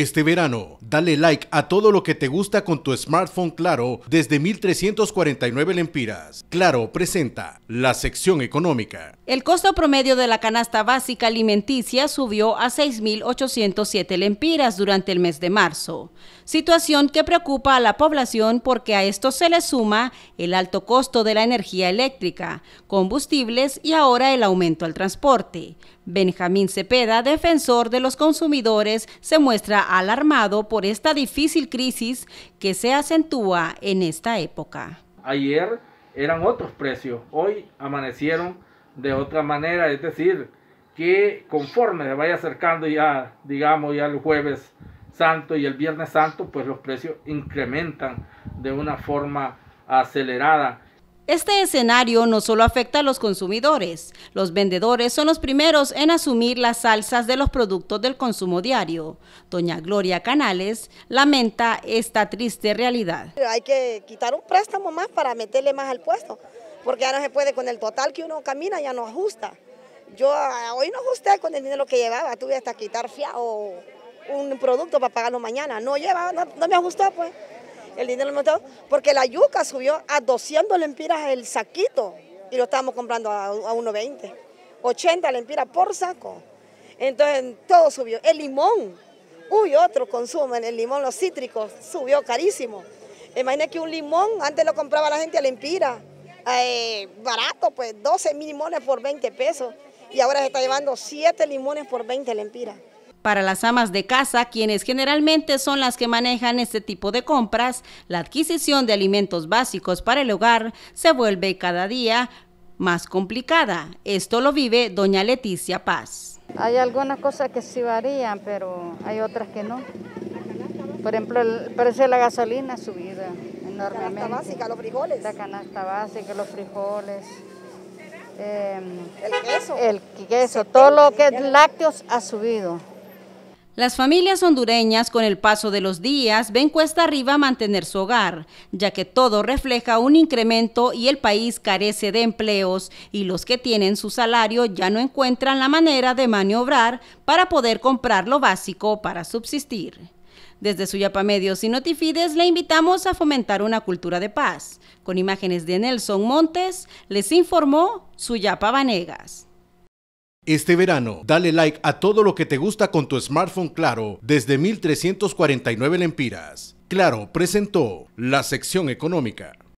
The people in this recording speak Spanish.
Este verano, dale like a todo lo que te gusta con tu smartphone Claro desde 1349 lempiras. Claro presenta la sección económica. El costo promedio de la canasta básica alimenticia subió a 6807 lempiras durante el mes de marzo, situación que preocupa a la población porque a esto se le suma el alto costo de la energía eléctrica, combustibles y ahora el aumento al transporte. Benjamín Cepeda, defensor de los consumidores, se muestra alarmado por esta difícil crisis que se acentúa en esta época. Ayer eran otros precios, hoy amanecieron de otra manera, es decir, que conforme se vaya acercando ya, digamos, ya el jueves santo y el viernes santo, pues los precios incrementan de una forma acelerada. Este escenario no solo afecta a los consumidores, los vendedores son los primeros en asumir las salsas de los productos del consumo diario. Doña Gloria Canales lamenta esta triste realidad. Hay que quitar un préstamo más para meterle más al puesto, porque ya no se puede con el total que uno camina, ya no ajusta. Yo ah, hoy no ajusté con el dinero que llevaba, tuve hasta quitar fiado un producto para pagarlo mañana, no llevaba, no me ajustó pues el dinero montó porque la yuca subió a 200 lempiras el saquito y lo estábamos comprando a, 1,20, 80 lempiras por saco. Entonces todo subió. El limón, uy, otro en el limón, los cítricos, subió carísimo. Imagínense que un limón, antes lo compraba la gente a lempira, eh, barato, pues 12 mil limones por 20 pesos. Y ahora se está llevando 7 limones por 20 lempiras. Para las amas de casa, quienes generalmente son las que manejan este tipo de compras, la adquisición de alimentos básicos para el hogar se vuelve cada día más complicada. Esto lo vive doña Leticia Paz. Hay algunas cosas que sí varían, pero hay otras que no. Por ejemplo, el precio de la gasolina ha subido enormemente. La canasta básica, los frijoles. La canasta básica, los frijoles. Em, el queso. El queso, todo lo que es lácteos ha subido. Las familias hondureñas con el paso de los días ven cuesta arriba mantener su hogar, ya que todo refleja un incremento y el país carece de empleos y los que tienen su salario ya no encuentran la manera de maniobrar para poder comprar lo básico para subsistir. Desde Suyapa Medios y Notifides le invitamos a fomentar una cultura de paz. Con imágenes de Nelson Montes, les informó Suyapa Vanegas. Este verano, dale like a todo lo que te gusta con tu smartphone Claro desde 1349 lempiras. Claro presentó la sección económica.